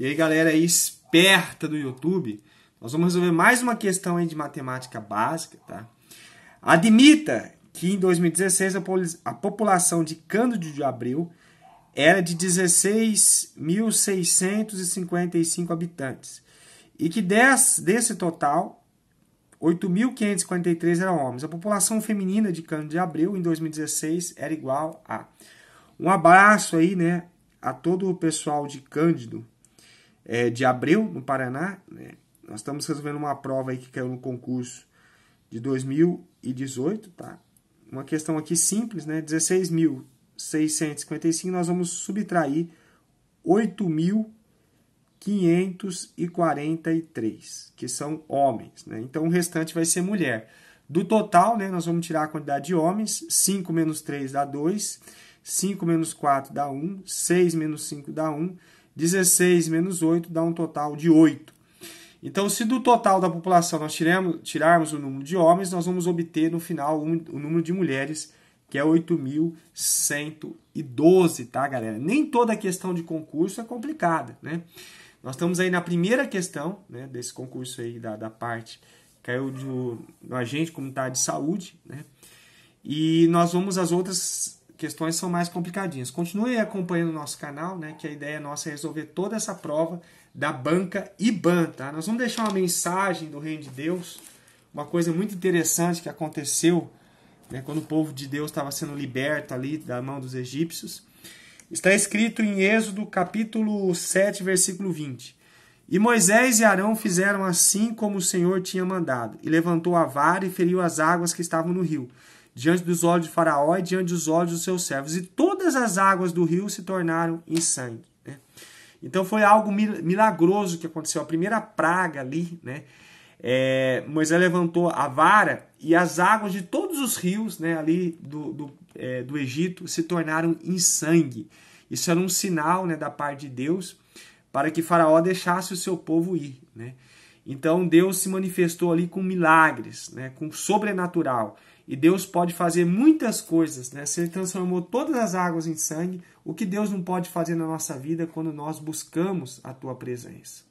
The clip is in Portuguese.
E aí, galera aí esperta do YouTube, nós vamos resolver mais uma questão aí de matemática básica, tá? Admita que em 2016 a população de Cândido de Abril era de 16.655 habitantes e que desse, desse total, 8.543 eram homens. A população feminina de Cândido de Abril em 2016 era igual a. Um abraço aí, né, a todo o pessoal de Cândido é, de abril, no Paraná. Né? Nós estamos resolvendo uma prova aí que caiu no concurso de 2018, tá? Uma questão aqui simples, né? 16.655, nós vamos subtrair 8.543, que são homens, né? Então o restante vai ser mulher. Do total, né, nós vamos tirar a quantidade de homens, 5 menos 3 dá 2, 5 menos 4 dá 1, 6 menos 5 dá 1, 16 menos 8 dá um total de 8. Então, se do total da população nós tiremos, tirarmos o número de homens, nós vamos obter no final um, o número de mulheres, que é 8.112, tá, galera? Nem toda questão de concurso é complicada, né? Nós estamos aí na primeira questão né, desse concurso aí da, da parte caiu do, do agente comunitário de saúde, né? E nós vamos às outras questões são mais complicadinhas. Continue acompanhando o nosso canal, né, que a ideia nossa é resolver toda essa prova da banca IBAN. Tá? Nós vamos deixar uma mensagem do Reino de Deus, uma coisa muito interessante que aconteceu né, quando o povo de Deus estava sendo liberto ali da mão dos egípcios. Está escrito em Êxodo capítulo 7, versículo 20. E Moisés e Arão fizeram assim como o Senhor tinha mandado, e levantou a vara e feriu as águas que estavam no rio diante dos olhos de Faraó e diante dos olhos dos seus servos. E todas as águas do rio se tornaram em sangue. Né? Então foi algo milagroso que aconteceu. A primeira praga ali, né? É, Moisés levantou a vara e as águas de todos os rios né, ali do, do, é, do Egito se tornaram em sangue. Isso era um sinal né, da parte de Deus para que Faraó deixasse o seu povo ir. Né? Então Deus se manifestou ali com milagres, né, com sobrenatural. E Deus pode fazer muitas coisas, né? Se Ele transformou todas as águas em sangue, o que Deus não pode fazer na nossa vida quando nós buscamos a Tua presença?